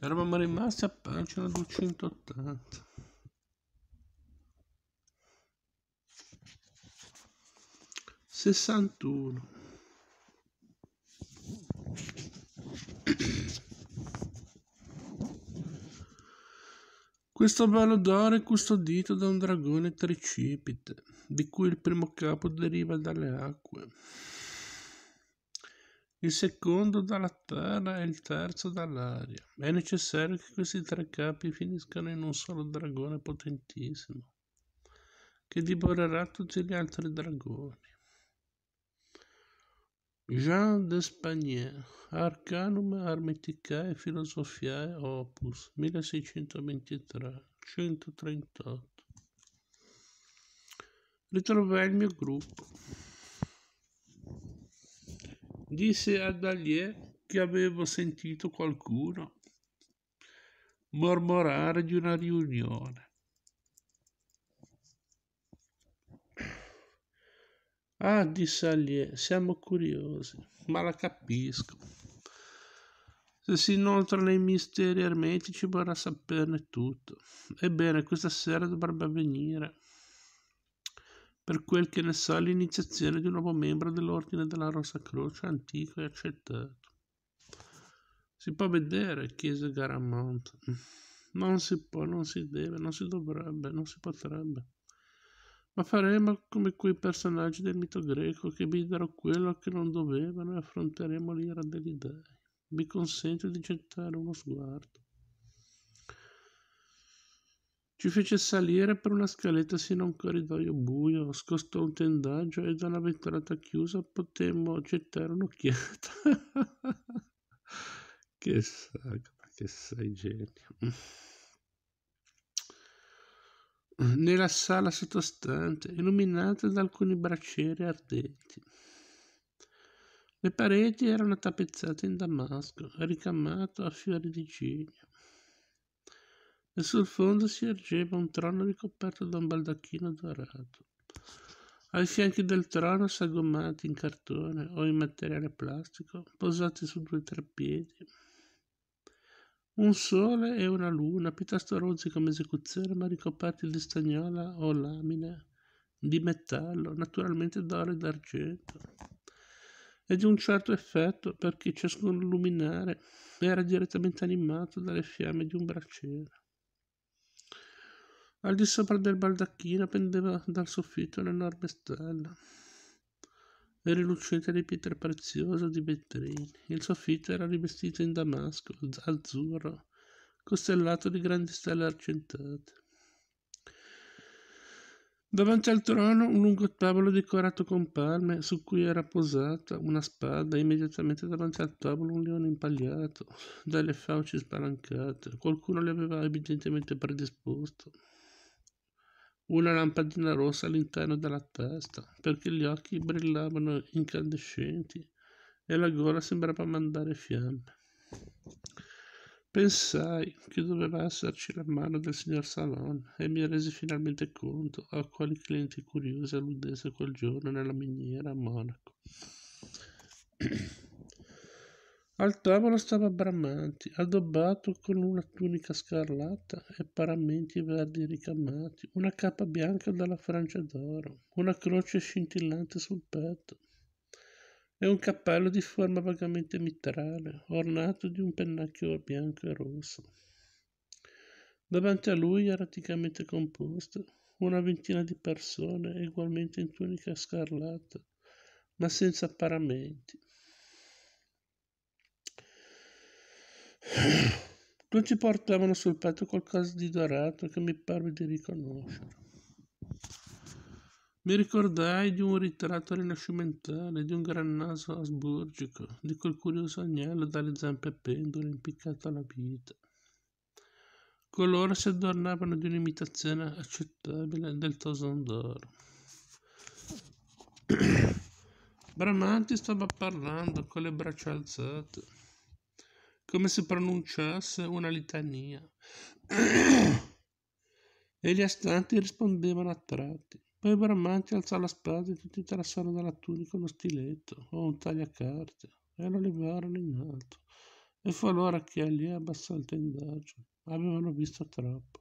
eravamo rimasti a pagina 280 61 questo bello d'oro è custodito da un dragone tricipite, di cui il primo capo deriva dalle acque, il secondo dalla terra e il terzo dall'aria. È necessario che questi tre capi finiscano in un solo dragone potentissimo, che divorerà tutti gli altri dragoni. Jean d'Espagné, Arcanum Armeticae Philosophiae Opus, 1623, 138. Ritrovai il mio gruppo. Disse ad Allier che avevo sentito qualcuno mormorare di una riunione. Ah, disse Alier, eh, siamo curiosi, ma la capisco. Se si inoltra nei misteri ermetici vorrà saperne tutto. Ebbene, questa sera dovrebbe avvenire. Per quel che ne sa, l'iniziazione di un nuovo membro dell'Ordine della Rosa Croce antico e accettato. Si può vedere, chiese Garamont. Non si può, non si deve, non si dovrebbe, non si potrebbe ma faremo come quei personaggi del mito greco che videro quello che non dovevano e affronteremo l'ira degli dèi. Mi consente di gettare uno sguardo. Ci fece salire per una scaletta sino a un corridoio buio, scostò un tendaggio e da una vetrata chiusa potemmo gettare un'occhiata. che saga, che sei genio nella sala sottostante, illuminata da alcuni braccieri ardenti. Le pareti erano tappezzate in damasco, ricamato a fiori di cigno, e sul fondo si ergeva un trono ricoperto da un baldacchino dorato. Ai fianchi del trono, sagomati in cartone o in materiale plastico, posati su due treppiedi, un sole e una luna, piuttosto rozzi come esecuzione, ma ricoperti di stagnola o lamine di metallo, naturalmente d'oro e d'argento, e di un certo effetto perché ciascun luminare era direttamente animato dalle fiamme di un braciere. Al di sopra del baldacchino pendeva dal soffitto un'enorme stella, e rilucente di pietra preziosa di vetrine. Il soffitto era rivestito in damasco azzurro, costellato di grandi stelle argentate. Davanti al trono un lungo tavolo decorato con palme su cui era posata una spada, immediatamente davanti al tavolo un leone impagliato, dalle fauci spalancate. Qualcuno le aveva evidentemente predisposto una lampadina rossa all'interno della testa, perché gli occhi brillavano incandescenti e la gola sembrava mandare fiamme. Pensai che doveva esserci la mano del signor Salon e mi resi finalmente conto a quali clienti curiosi alludesse quel giorno nella miniera a Monaco. Al tavolo stava Bramanti, addobbato con una tunica scarlatta e paramenti verdi ricamati, una cappa bianca dalla Francia d'oro, una croce scintillante sul petto e un cappello di forma vagamente mitrale, ornato di un pennacchio bianco e rosso. Davanti a lui erraticamente composte una ventina di persone, egualmente in tunica scarlatta, ma senza paramenti Tutti portavano sul petto qualcosa di dorato che mi parve di riconoscere. Mi ricordai di un ritratto rinascimentale, di un gran naso asburgico, di quel curioso agnello dalle zampe pendule impiccato alla vita. Coloro si adornavano di un'imitazione accettabile del toson d'oro. Bramanti stava parlando con le braccia alzate come se pronunciasse una litania. e gli astanti rispondevano a tratti. Poi Bramanti alzò la spada e tutti trassero dalla tunica uno stiletto o un tagliacarte e lo levarono in alto. E fu allora che Ali abbassò il tendaggio. Avevano visto troppo.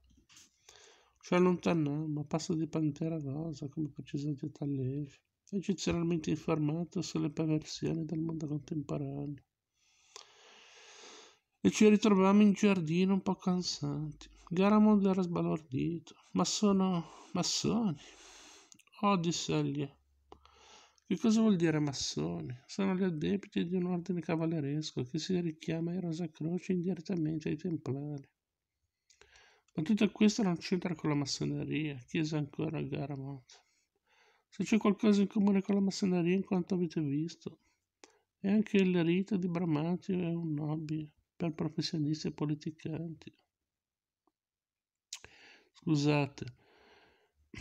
Ci allontanammo a passo di pantera rosa, come precisa di Tallevi, eccezionalmente informato sulle perversioni del mondo contemporaneo e ci ritrovavamo in giardino un po' cansanti. Garamond era sbalordito. Ma sono massoni. Oh, disse Aglie. Che cosa vuol dire massoni? Sono gli adepti di un ordine cavalleresco che si richiama in Rosa Croce indirettamente ai Templari. Ma tutto questo non c'entra con la massoneria, chiese ancora Garamond. Se c'è qualcosa in comune con la massoneria in quanto avete visto, è anche il rito di Bramantio è un nobile per professionisti e politicanti. Scusate,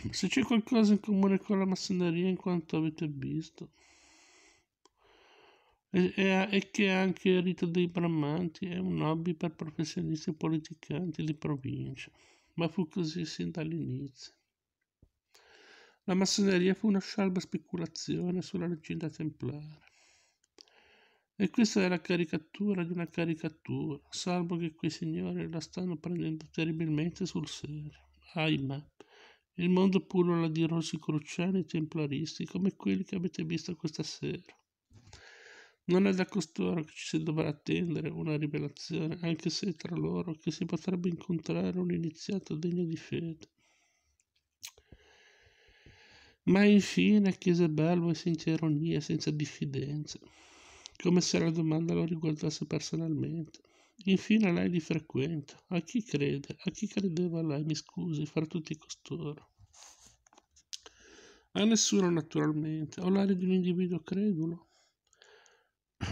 se c'è qualcosa in comune con la massoneria in quanto avete visto, e, e, e che anche il rito dei bramanti è un hobby per professionisti e politicanti di provincia, ma fu così sin dall'inizio. La massoneria fu una scialba speculazione sulla leggenda templare e questa è la caricatura di una caricatura, salvo che quei signori la stanno prendendo terribilmente sul serio. Ahimè, il mondo pullula di rossi cruciani e templaristi come quelli che avete visto questa sera. Non è da costoro che ci si dovrà attendere una rivelazione, anche se è tra loro che si potrebbe incontrare un iniziato degno di fede. Ma infine chiese Belvo e senza ironia, senza diffidenza come se la domanda lo riguardasse personalmente. Infine lei li frequenta. A chi crede? A chi credeva lei? Mi scusi, fra tutti costoro. A nessuno, naturalmente. Ho l'aria di un individuo credulo.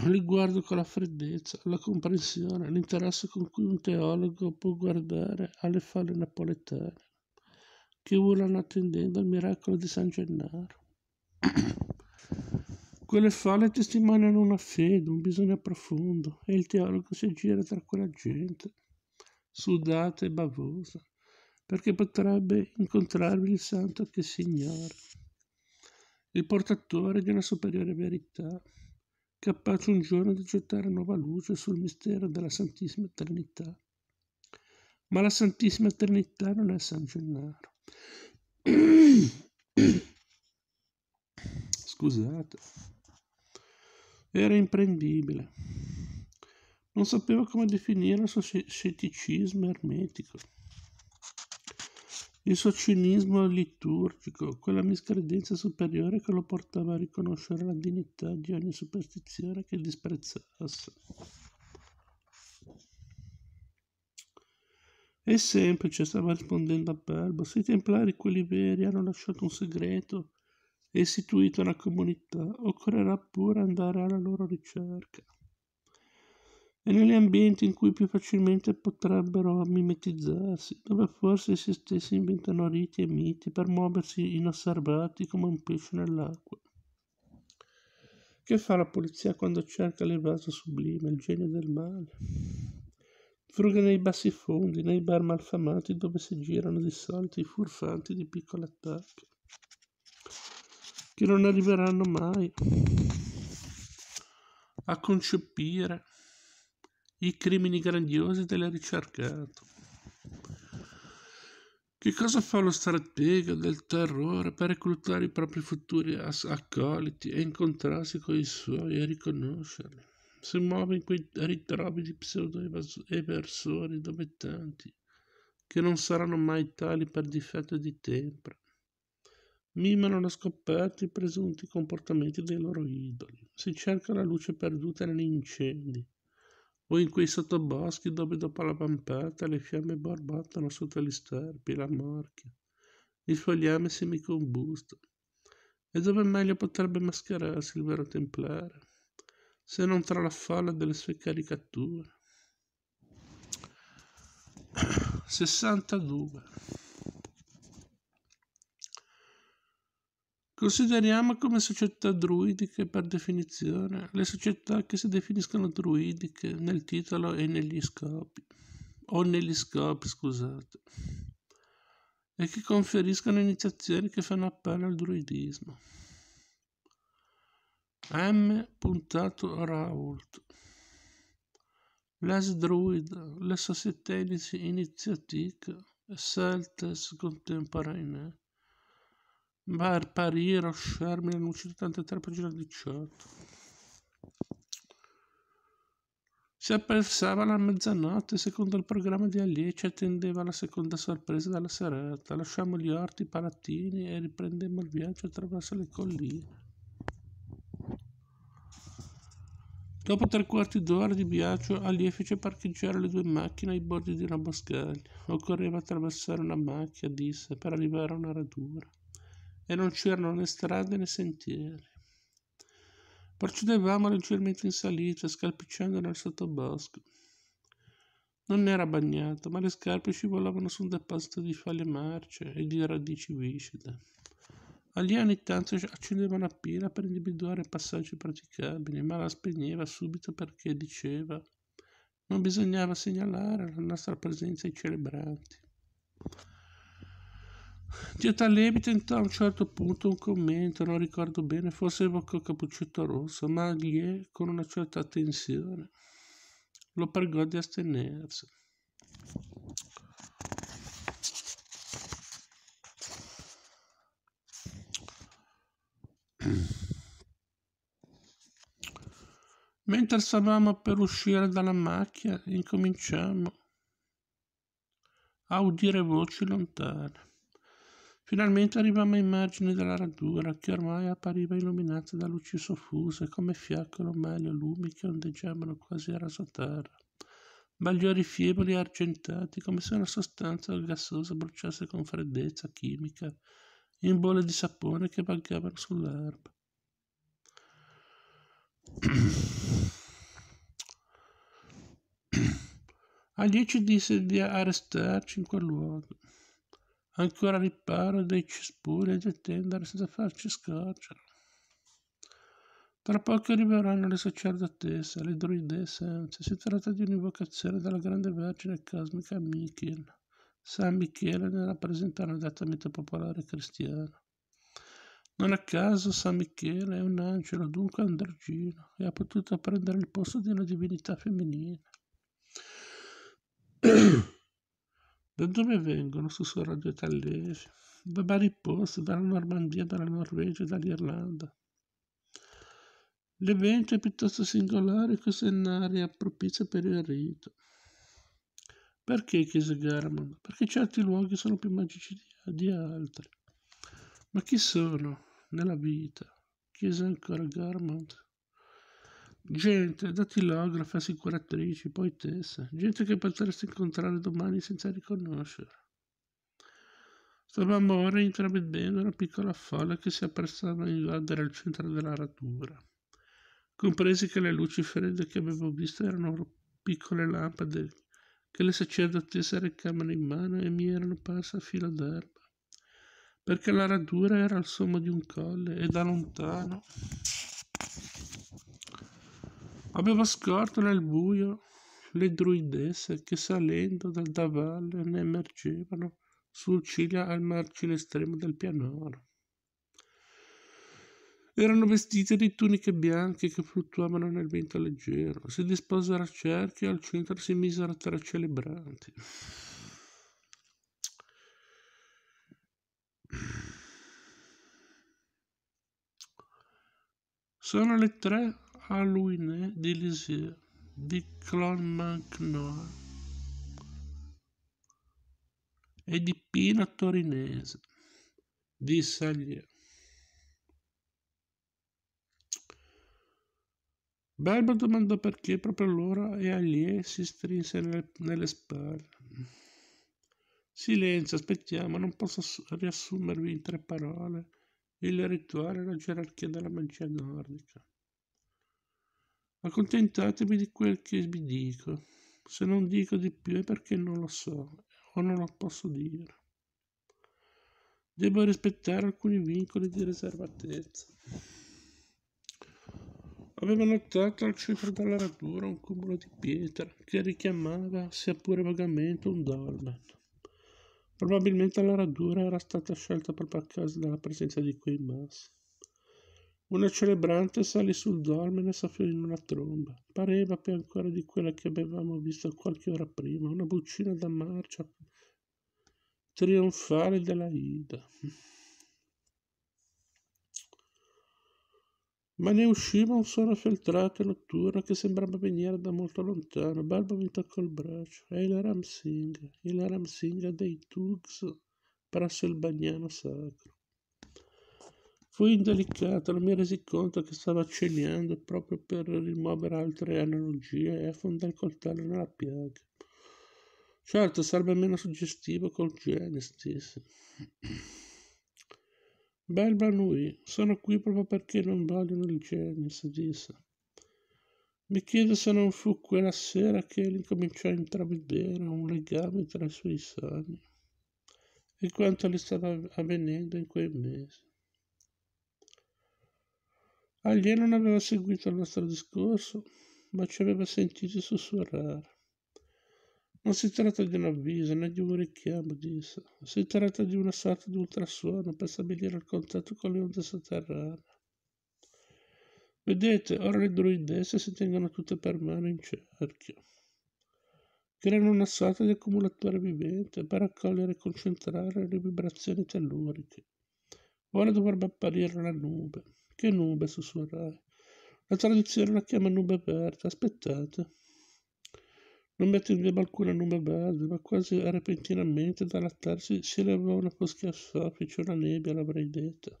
Li guardo con la freddezza, la comprensione, l'interesse con cui un teologo può guardare alle falle napoletane che volano attendendo il miracolo di San Gennaro. Quelle fale testimoniano una fede, un bisogno profondo, e il teologo si aggira tra quella gente, sudata e bavosa, perché potrebbe incontrarvi il santo che si ignora, il portatore di una superiore verità, capace un giorno di gettare nuova luce sul mistero della Santissima Eternità. Ma la Santissima Eternità non è San Gennaro. Scusate. Era imprendibile. Non sapeva come definire il suo scetticismo ermetico, il suo cinismo liturgico, quella miscredenza superiore che lo portava a riconoscere la dignità di ogni superstizione che disprezzasse. È semplice, stava rispondendo a Balbo. Se i templari, quelli veri, hanno lasciato un segreto, e istituita una comunità, occorrerà pure andare alla loro ricerca. E negli ambienti in cui più facilmente potrebbero mimetizzarsi, dove forse essi stessi inventano riti e miti per muoversi inosservati come un pesce nell'acqua. Che fa la polizia quando cerca l'evaso sublime, il genio del male? Fruga nei bassi fondi, nei bar malfamati dove si girano di solito i furfanti di piccoli attacchi che non arriveranno mai a concepire i crimini grandiosi del ricercato. Che cosa fa lo stratega del terrore per reclutare i propri futuri accoliti e incontrarsi con i suoi e riconoscerli? Si muove in quei ritrovi di pseudo-eversori tanti, che non saranno mai tali per difetto di tempra, mimano la scoperta i presunti comportamenti dei loro idoli. Si cerca la luce perduta negli incendi, o in quei sottoboschi dove dopo la vampata le fiamme borbottano sotto gli sterpi, la morchia, il fogliame semicombusto. E dove meglio potrebbe mascherarsi il vero templare, se non tra la folla delle sue caricature? 62 Consideriamo come società druidiche per definizione le società che si definiscono druidiche nel titolo e negli scopi, o negli scopi, scusate, e che conferiscono iniziazioni che fanno appello al druidismo. M. Rault Les Druid, le società iniziatiche e celtes contemporanee Bar, Pariero, Sherman, 1983, pagina 18. Si appressava la mezzanotte, secondo il programma di Allie, ci attendeva la seconda sorpresa della serata. Lasciamo gli orti palatini e riprendemmo il viaggio attraverso le colline. Dopo tre quarti d'ora di viaggio, Alie fece parcheggiare le due macchine ai bordi di una boscaglia. Occorreva attraversare una macchia, disse, per arrivare a una radura e non c'erano né strade né sentieri. Procedevamo leggermente in salita, scalpicciando nel sottobosco. Non era bagnato, ma le scarpe scivolavano su un deposito di foglie marce e di radici viscide. Agli anni tanto accendeva una pila per individuare passaggi praticabili, ma la spegneva subito perché diceva non bisognava segnalare la nostra presenza ai celebranti. Gettalevi tentò a un certo punto un commento, non ricordo bene, forse evocò Capuccetto Rosso, ma gli con una certa attenzione, lo pregò di astenersi. Mentre stavamo per uscire dalla macchia, incominciamo a udire voci lontane. Finalmente arrivammo a immagine della radura, che ormai appariva illuminata da luci soffuse, come fiaccolo o meglio lumi che ondeggiavano quasi a raso terra. Bagliori fievoli e argentati, come se una sostanza gassosa bruciasse con freddezza chimica, in bolle di sapone che vagavano sull'erba. A dieci disse di arrestarci in quel luogo ancora riparo dei cespugli e di tendere senza farci scorgere. Tra poco arriveranno le sacerdotesse, le druidesse, anzi si tratta di un'invocazione della grande vergine cosmica Michel. San Michele ne rappresenta un adattamento popolare cristiano. Non a caso San Michele è un angelo, dunque androgino, e ha potuto prendere il posto di una divinità femminile. Da dove vengono? sussurrò due tallesi. Da vari posti, dalla Normandia, dalla Norvegia, e dall'Irlanda. L'evento è piuttosto singolare, è un'area propizia per il rito. Perché? chiese Garmond. Perché certi luoghi sono più magici di, altri. Ma chi sono nella vita? chiese ancora Garmond gente, datilografa, assicuratrici, poetessa, gente che potresti incontrare domani senza riconoscere. Stavamo ora intravedendo una piccola folla che si apprestava a invadere il centro della radura. Compresi che le luci fredde che avevo visto erano piccole lampade che le sacerdotesse recavano in mano e mi erano parse a filo d'erba, perché la radura era al sommo di un colle e da lontano aveva scorto nel buio le druidesse che salendo dal davalle ne emergevano sul cilia al margine estremo del pianoro. Erano vestite di tuniche bianche che fluttuavano nel vento leggero, si disposero a cerchio e al centro si misero tre celebranti. Sono le tre Halloween di Lisir di Clonmacnoa e di Pina Torinese di Salier. Belba domandò perché proprio allora e Alie eh, si strinse nelle, nelle spalle. Silenzio, aspettiamo, non posso riassumervi in tre parole il rituale e la gerarchia della magia nordica accontentatevi di quel che vi dico. Se non dico di più è perché non lo so o non lo posso dire. Devo rispettare alcuni vincoli di riservatezza. Aveva notato al centro della radura un cumulo di pietra che richiamava, sia pure vagamente, un dolmen. Probabilmente la radura era stata scelta proprio a causa della presenza di quei massi. Una celebrante salì sul dolmen e soffiò in una tromba. Pareva più ancora di quella che avevamo visto qualche ora prima, una buccina da marcia trionfale della Ida. Ma ne usciva un suono feltrato e notturno che sembrava venire da molto lontano. Barba mi toccò il braccio. È il Ramsing, Singh, il Ramsing dei Tugs presso il bagnano sacro. Fui indelicato, non mi resi conto che stava accenando proprio per rimuovere altre analogie e affondare il coltello nella piaga. Certo, sarebbe meno suggestivo col Genesis. stesso. Bel Banui, sono qui proprio perché non vogliono il Genesis, disse. Mi chiedo se non fu quella sera che lui cominciò a intravedere un legame tra i suoi sogni e quanto gli stava avvenendo in quei mesi. Alie non aveva seguito il nostro discorso, ma ci aveva sentiti sussurrare. Non si tratta di un avviso né di un richiamo, disse. Si tratta di una sorta di ultrasuono per stabilire il contatto con le onde sotterranee. Vedete, ora le druidesse si tengono tutte per mano in cerchio. Creano una sorta di accumulatore vivente per raccogliere e concentrare le vibrazioni telluriche. Ora dovrebbe apparire la nube. Che nube, sussurrai. La tradizione la chiama nube aperta, aspettate. Non mette in via alcuna nube verde, ma quasi repentinamente dall'attarsi si levò una foschia soffice, una nebbia, l'avrei detta.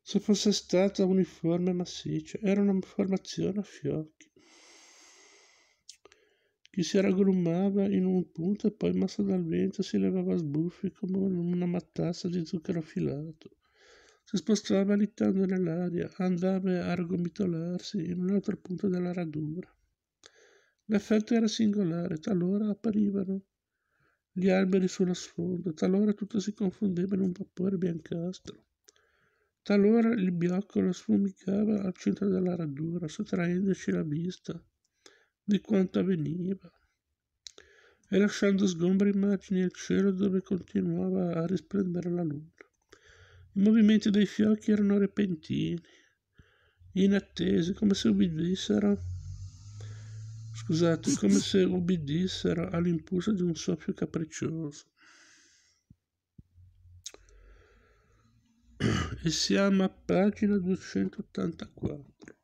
Se fosse stata uniforme e massiccia, era una formazione a fiocchi. Chi si raggrumava in un punto e poi, mossa dal vento, si levava a sbuffi come una matassa di zucchero filato si spostava littando nell'aria, andava a argomitolarsi in un altro punto della radura. L'effetto era singolare, talora apparivano gli alberi sulla sfonda, talora tutto si confondeva in un vapore biancastro. Talora il bioccolo sfumicava al centro della radura, sottraendoci la vista di quanto avveniva e lasciando sgombre immagini al cielo dove continuava a risplendere la luna. I movimenti dei fiocchi erano repentini, inattesi, come se ubbidissero. Scusate, come se ubbidissero all'impulso di un soffio capriccioso. E siamo a pagina 284.